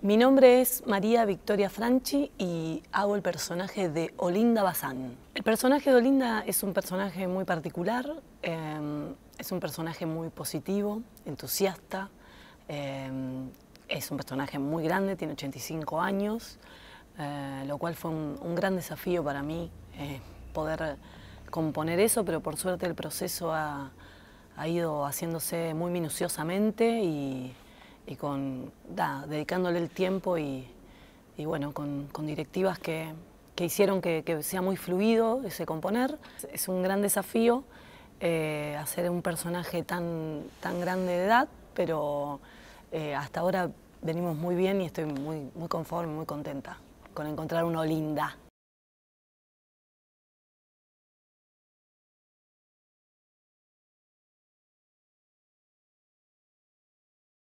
Mi nombre es María Victoria Franchi y hago el personaje de Olinda Bazán. El personaje de Olinda es un personaje muy particular, em, es un personaje muy positivo, entusiasta, em, es un personaje muy grande, tiene 85 años, eh, lo cual fue un, gran desafío para mí eh, poder componer eso, pero por suerte el proceso ha, ha ido haciéndose muy minuciosamente y y con, dedicándole el tiempo y, bueno, con, directivas que, hicieron que, sea muy fluido ese componer. Es un gran desafío eh, hacer un personaje tan, grande de edad, pero eh, hasta ahora venimos muy bien y estoy muy, muy conforme, muy contenta con encontrar uno linda.